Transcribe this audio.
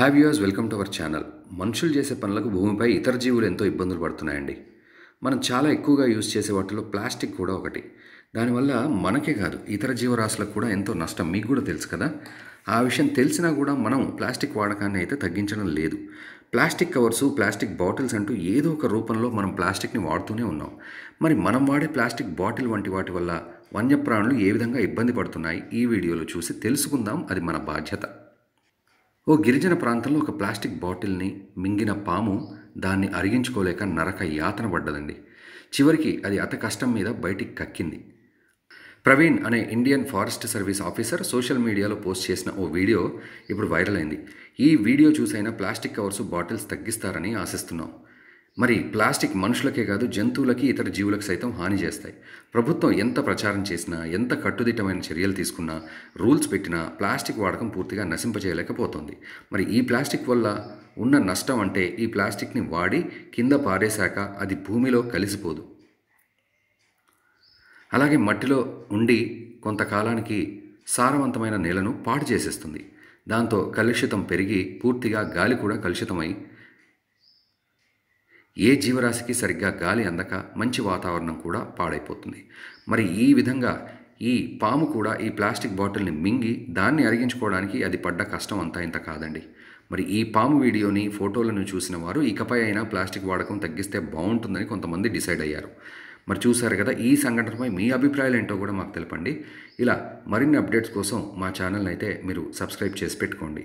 have యూస్ welcome to our channel మనుషులు చేసే పనులకు భూమిపై ఇతర జీవులు ఎంతో ఇబ్బందులు పడుతున్నాయండి మనం చాలా ఎక్కువగా యూజ్ చేసే వాటిలో ప్లాస్టిక్ కూడా ఒకటి దానివల్ల మనకే కాదు ఇతర జీవరాశులకు కూడా ఎంతో నష్టం మీకు కూడా తెలుసు కదా ఆ విషయం తెలిసినా కూడా మనం ప్లాస్టిక్ వాడకాన్ని అయితే తగ్గించడం లేదు ప్లాస్టిక్ కవర్సు ప్లాస్టిక్ బాటిల్స్ అంటూ ఏదో ఒక రూపంలో మనం ప్లాస్టిక్ని వాడుతూనే ఉన్నాం మరి మనం వాడే ప్లాస్టిక్ బాటిల్ వంటి వాటి వల్ల వన్యప్రాణులు ఏ విధంగా ఇబ్బంది పడుతున్నాయి ఈ వీడియోలో చూసి తెలుసుకుందాం అది మన బాధ్యత ఓ గిరిజన ప్రాంతంలో ఒక ప్లాస్టిక్ బాటిల్ని మింగిన పాము దాన్ని అరిగించుకోలేక నరక యాతన పడ్డదండి చివరికి అది అత కష్టం మీద బయటికి కక్కింది ప్రవీణ్ అనే Indian forest service officer social మీడియాలో పోస్ట్ చేసిన ఓ వీడియో ఇప్పుడు వైరల్ అయింది ఈ వీడియో చూసైనా ప్లాస్టిక్ కవర్స్ బాటిల్స్ తగ్గిస్తారని ఆశిస్తున్నాం మరి ప్లాస్టిక్ మనుషులకే కాదు జంతువులకి ఇతర జీవులకు సైతం హాని చేస్తాయి ప్రభుత్వం ఎంత ప్రచారం చేసినా ఎంత కట్టుదిట్టమైన చర్యలు తీసుకున్నా రూల్స్ పెట్టినా ప్లాస్టిక్ వాడకం పూర్తిగా నశింపజేయలేకపోతుంది మరి ఈ ప్లాస్టిక్ వల్ల ఉన్న నష్టం అంటే ఈ ప్లాస్టిక్ని వాడి కింద పారేశాక అది భూమిలో కలిసిపోదు అలాగే మట్టిలో ఉండి కొంతకాలానికి సారవంతమైన నేలను పాడు చేసేస్తుంది దాంతో కలుషితం పెరిగి పూర్తిగా గాలి కూడా కలుషితమై ఏ జీవరాశికి సరిగ్గా గాలి అందక మంచి వాతావరణం కూడా పాడైపోతుంది మరి ఈ విధంగా ఈ పాము కూడా ఈ ప్లాస్టిక్ బాటిల్ని మింగి దాన్ని అరిగించుకోవడానికి అది పడ్డ కష్టం అంతా ఇంత కాదండి మరి ఈ పాము వీడియోని ఫోటోలను చూసిన వారు ఇకపై అయినా ప్లాస్టిక్ వాడకం తగ్గిస్తే బాగుంటుందని కొంతమంది డిసైడ్ అయ్యారు మరి చూశారు కదా ఈ సంఘటనపై మీ అభిప్రాయాలు ఏంటో కూడా మాకు తెలపండి ఇలా మరిన్ని అప్డేట్స్ కోసం మా ఛానల్ అయితే మీరు సబ్స్క్రైబ్ చేసి పెట్టుకోండి